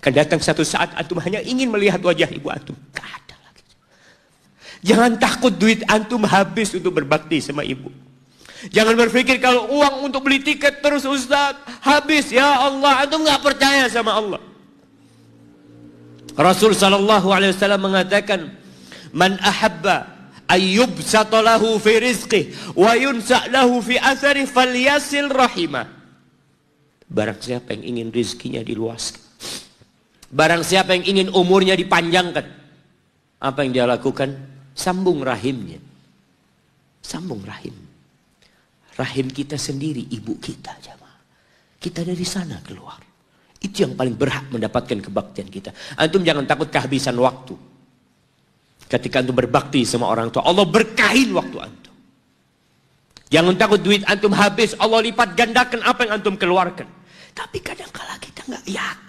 Akan datang satu saat antum hanya ingin melihat wajah ibu antum. Gak ada lagi. Jangan takut duit antum habis untuk berbakti sama ibu. Jangan berpikir kalau uang untuk beli tiket terus Ustaz habis ya Allah antum nggak percaya sama Allah. Rasul sallallahu alaihi wasallam mengatakan man ahabba ayyub lahu fi rizqi wa yunsa lahu fi athari falyasil rahimah barang siapa yang ingin rizkinya diluaskan Barang siapa yang ingin umurnya dipanjangkan, apa yang dia lakukan? Sambung rahimnya. Sambung rahim. Rahim kita sendiri, ibu kita. Jamaah. Kita dari sana keluar. Itu yang paling berhak mendapatkan kebaktian kita. Antum jangan takut kehabisan waktu. Ketika antum berbakti sama orang tua, Allah berkahin waktu antum. Jangan takut duit antum habis, Allah lipat gandakan apa yang antum keluarkan. Tapi kadang kala kita nggak yakin